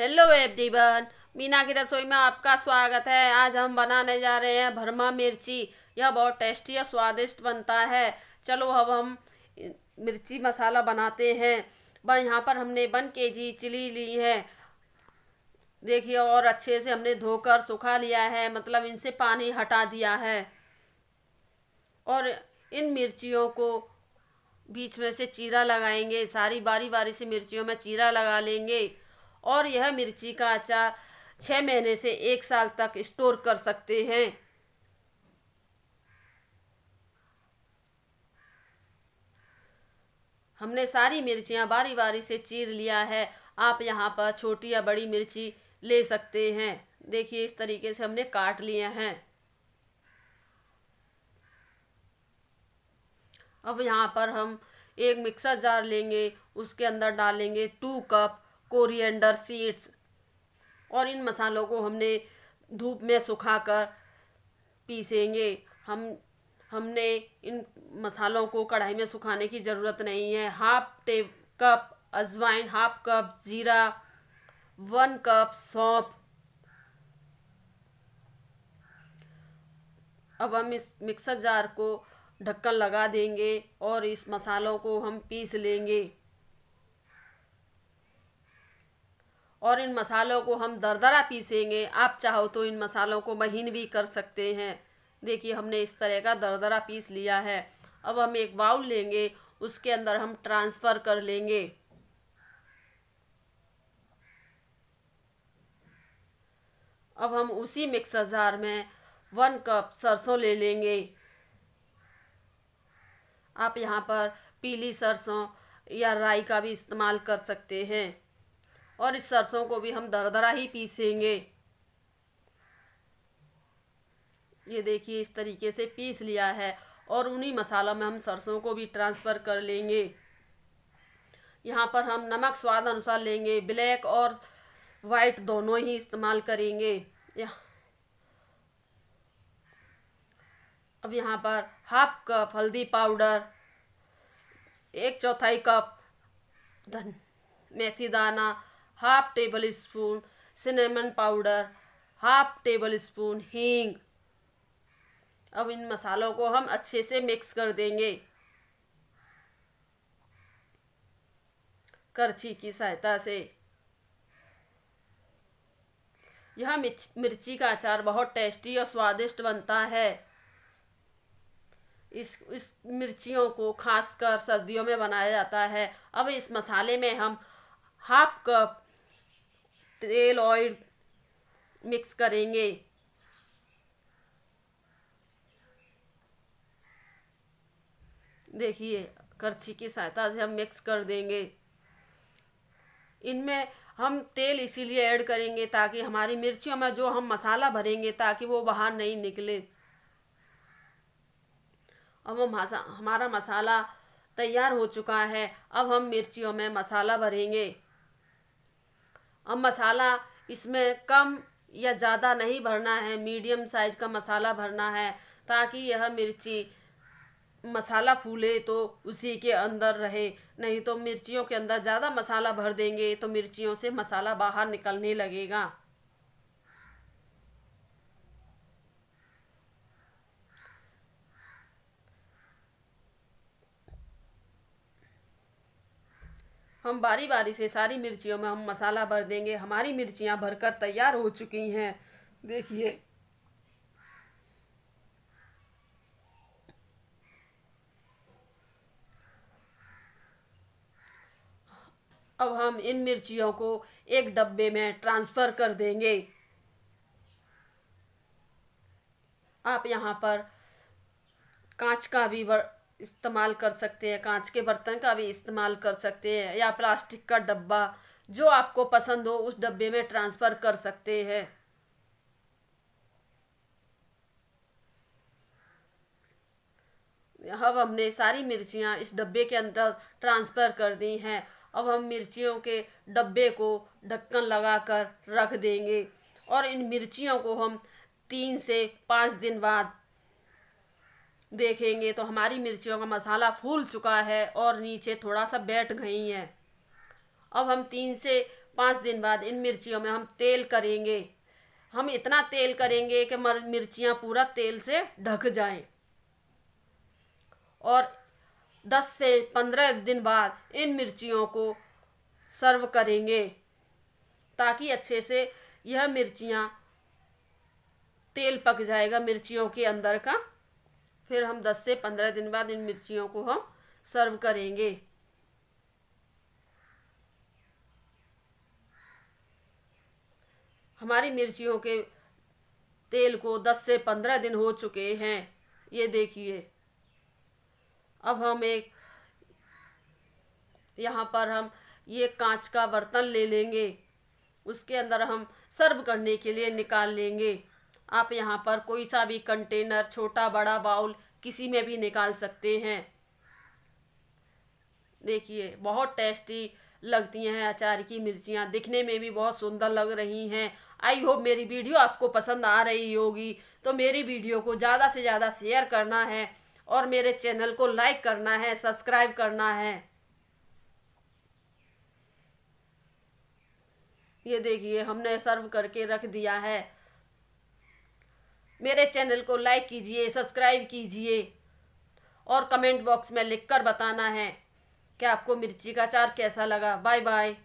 hello everyone Meena की रसोई में आपका स्वागत है आज हम बनाने जा रहे हैं भरमा मिर्ची यह बहुत टेस्टी और स्वादिष्ट बनता है चलो अब हम मिर्ची मसाला बनाते हैं बस यहाँ पर हमने वन के जी चिली ली है देखिए और अच्छे से हमने धोकर सुखा लिया है मतलब इनसे पानी हटा दिया है और इन मिर्चियों को बीच में से चीरा लगाएंगे सारी बारी बारी से मिर्चियों में चीरा लगा लेंगे और यह मिर्ची का अचार छः महीने से एक साल तक स्टोर कर सकते हैं हमने सारी मिर्चियाँ बारी बारी से चीर लिया है आप यहाँ पर छोटी या बड़ी मिर्ची ले सकते हैं देखिए इस तरीके से हमने काट लिए हैं अब यहाँ पर हम एक मिक्सर जार लेंगे उसके अंदर डालेंगे टू कप कोरिएंडर सीड्स और इन मसालों को हमने धूप में सुखाकर पीसेंगे हम हमने इन मसालों को कढ़ाई में सुखाने की ज़रूरत नहीं है हाफ टे कप अजवाइन हाफ कप ज़ीरा वन कप सौंप अब हम इस मिक्सर जार को ढक्कन लगा देंगे और इस मसालों को हम पीस लेंगे और इन मसालों को हम दरदरा पीसेंगे आप चाहो तो इन मसालों को महीन भी कर सकते हैं देखिए हमने इस तरह का दरदरा पीस लिया है अब हम एक बाउल लेंगे उसके अंदर हम ट्रांसफ़र कर लेंगे अब हम उसी मिक्सर जार में वन कप सरसों ले लेंगे आप यहाँ पर पीली सरसों या राई का भी इस्तेमाल कर सकते हैं और इस सरसों को भी हम दरदरा ही पीसेंगे ये देखिए इस तरीके से पीस लिया है और उन्हीं मसाला में हम सरसों को भी ट्रांसफ़र कर लेंगे यहाँ पर हम नमक स्वाद अनुसार लेंगे ब्लैक और वाइट दोनों ही इस्तेमाल करेंगे अब यहाँ पर हाफ कप हल्दी पाउडर एक चौथाई कप धन मेथी दाना half tablespoon cinnamon powder half tablespoon हींग अब इन मसालों को हम अच्छे से मिक्स कर देंगे करछी की सहायता से यह मिर्ची का अचार बहुत टेस्टी और स्वादिष्ट बनता है इस इस मिर्चियों को खासकर सर्दियों में बनाया जाता है अब इस मसाले में हम हाफ कप तेल ऑयल मिक्स करेंगे देखिए करछी की सहायता से हम मिक्स कर देंगे इनमें हम तेल इसीलिए ऐड करेंगे ताकि हमारी मिर्चियों में जो हम मसाला भरेंगे ताकि वो बाहर नहीं निकले अब हम हमारा मसाला तैयार हो चुका है अब हम मिर्चियों में मसाला भरेंगे अब मसाला इसमें कम या ज़्यादा नहीं भरना है मीडियम साइज़ का मसाला भरना है ताकि यह मिर्ची मसाला फूले तो उसी के अंदर रहे नहीं तो मिर्चियों के अंदर ज़्यादा मसाला भर देंगे तो मिर्चियों से मसाला बाहर निकलने लगेगा हम बारी बारी से सारी मिर्चियों में हम मसाला भर देंगे हमारी मिर्चियाँ भरकर तैयार हो चुकी हैं देखिए अब हम इन मिर्चियों को एक डब्बे में ट्रांसफ़र कर देंगे आप यहाँ पर कांच का भी इस्तेमाल कर सकते हैं कांच के बर्तन का भी इस्तेमाल कर सकते हैं या प्लास्टिक का डब्बा जो आपको पसंद हो उस डब्बे में ट्रांसफ़र कर सकते हैं अब हमने सारी मिर्चियाँ इस डब्बे के अंदर ट्रांसफ़र कर दी हैं अब हम मिर्चियों के डब्बे को ढक्कन लगाकर रख देंगे और इन मिर्चियों को हम तीन से पाँच दिन बाद देखेंगे तो हमारी मिर्चियों का मसाला फूल चुका है और नीचे थोड़ा सा बैठ गई हैं अब हम तीन से पाँच दिन बाद इन मिर्चियों में हम तेल करेंगे हम इतना तेल करेंगे कि मिर्चियाँ पूरा तेल से ढक जाएं और दस से पंद्रह दिन बाद इन मिर्चियों को सर्व करेंगे ताकि अच्छे से यह मिर्चियाँ तेल पक जाएगा मिर्चियों के अंदर का फिर हम 10 से 15 दिन बाद इन मिर्चियों को हम सर्व करेंगे हमारी मिर्चियों के तेल को 10 से 15 दिन हो चुके हैं ये देखिए अब हम एक यहाँ पर हम ये कांच का बर्तन ले लेंगे उसके अंदर हम सर्व करने के लिए निकाल लेंगे आप यहाँ पर कोई सा भी कंटेनर छोटा बड़ा बाउल किसी में भी निकाल सकते हैं देखिए बहुत टेस्टी लगती हैं अचार की मिर्चियाँ दिखने में भी बहुत सुंदर लग रही हैं आई होप मेरी वीडियो आपको पसंद आ रही होगी तो मेरी वीडियो को ज़्यादा से ज़्यादा शेयर करना है और मेरे चैनल को लाइक करना है सब्सक्राइब करना है ये देखिए हमने सर्व करके रख दिया है मेरे चैनल को लाइक कीजिए सब्सक्राइब कीजिए और कमेंट बॉक्स में लिखकर बताना है कि आपको मिर्ची का अचार कैसा लगा बाय बाय